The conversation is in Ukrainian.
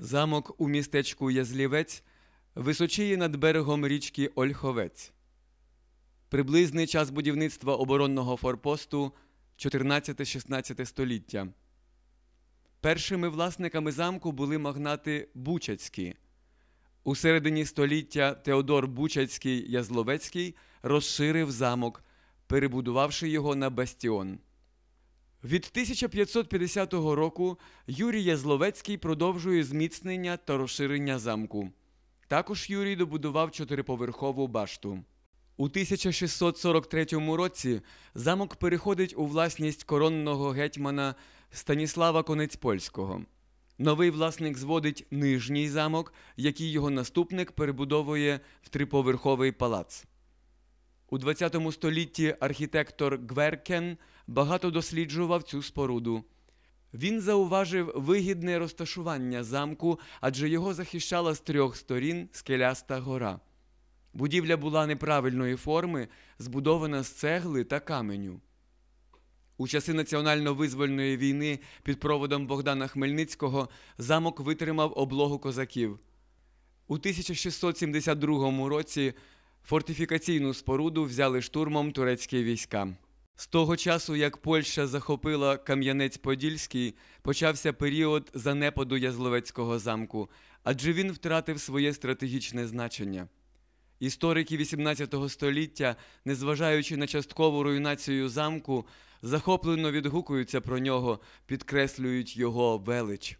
Замок у містечку Язлівець височіє над берегом річки Ольховець. Приблизний час будівництва оборонного форпосту 14-16 століття. Першими власниками замку були магнати Бучацькі. У середині століття Теодор Бучацький Язловецький розширив замок, перебудувавши його на бастіон. Від 1550 року Юрій Язловецький продовжує зміцнення та розширення замку. Також Юрій добудував чотириповерхову башту. У 1643 році замок переходить у власність коронного гетьмана Станіслава Конецьпольського. Новий власник зводить нижній замок, який його наступник перебудовує в триповерховий палац. У ХХ столітті архітектор Гверкен багато досліджував цю споруду. Він зауважив вигідне розташування замку, адже його захищала з трьох сторін скеляста гора. Будівля була неправильної форми, збудована з цегли та каменю. У часи національно-визвольної війни під проводом Богдана Хмельницького замок витримав облогу козаків. У 1672 році Фортифікаційну споруду взяли штурмом турецькі війська. З того часу, як Польща захопила Кам'янець-Подільський, почався період занепаду Язловецького замку, адже він втратив своє стратегічне значення. Історики XVIII століття, незважаючи на часткову руйнацію замку, захоплено відгукуються про нього, підкреслюють його велич.